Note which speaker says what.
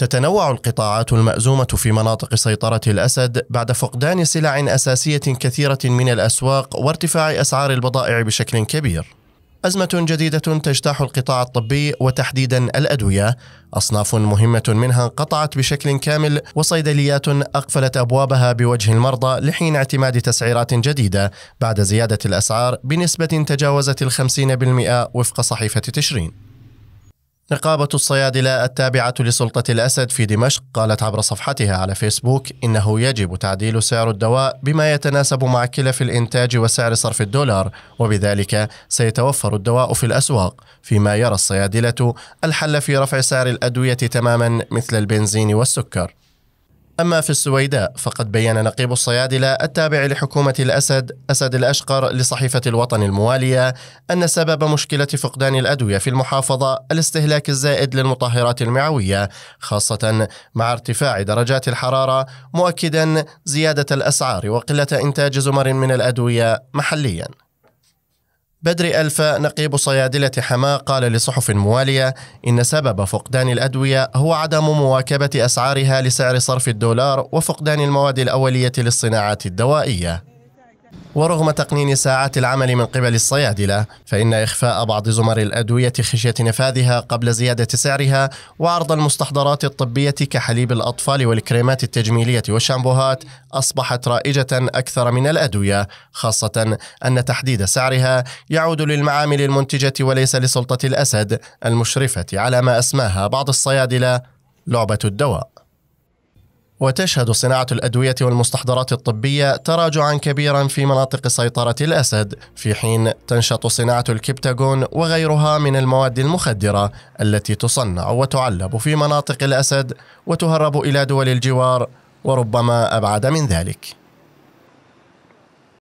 Speaker 1: تتنوع القطاعات المأزومة في مناطق سيطرة الأسد بعد فقدان سلع أساسية كثيرة من الأسواق وارتفاع أسعار البضائع بشكل كبير. أزمة جديدة تجتاح القطاع الطبي وتحديدا الأدوية، أصناف مهمة منها انقطعت بشكل كامل وصيدليات أقفلت أبوابها بوجه المرضى لحين اعتماد تسعيرات جديدة بعد زيادة الأسعار بنسبة تجاوزت الخمسين بالمئة وفق صحيفة تشرين. نقابة الصيادلة التابعة لسلطة الأسد في دمشق قالت عبر صفحتها على فيسبوك إنه يجب تعديل سعر الدواء بما يتناسب مع كلف الإنتاج وسعر صرف الدولار وبذلك سيتوفر الدواء في الأسواق فيما يرى الصيادلة الحل في رفع سعر الأدوية تماما مثل البنزين والسكر أما في السويداء فقد بين نقيب الصيادلة التابع لحكومة الأسد أسد الأشقر لصحيفة الوطن الموالية أن سبب مشكلة فقدان الأدوية في المحافظة الاستهلاك الزائد للمطهرات المعوية خاصة مع ارتفاع درجات الحرارة مؤكدا زيادة الأسعار وقلة إنتاج زمر من الأدوية محليا بدري ألفا نقيب صيادلة حماة قال لصحف موالية إن سبب فقدان الأدوية هو عدم مواكبة أسعارها لسعر صرف الدولار وفقدان المواد الأولية للصناعات الدوائية ورغم تقنين ساعات العمل من قبل الصيادلة فإن إخفاء بعض زمر الأدوية خشية نفاذها قبل زيادة سعرها وعرض المستحضرات الطبية كحليب الأطفال والكريمات التجميلية والشامبوهات أصبحت رائجة أكثر من الأدوية خاصة أن تحديد سعرها يعود للمعامل المنتجة وليس لسلطة الأسد المشرفة على ما أسماها بعض الصيادلة لعبة الدواء وتشهد صناعة الأدوية والمستحضرات الطبية تراجعا كبيرا في مناطق سيطرة الأسد، في حين تنشط صناعة الكبتاغون وغيرها من المواد المخدرة التي تصنع وتعلب في مناطق الأسد وتهرب إلى دول الجوار وربما أبعد من ذلك.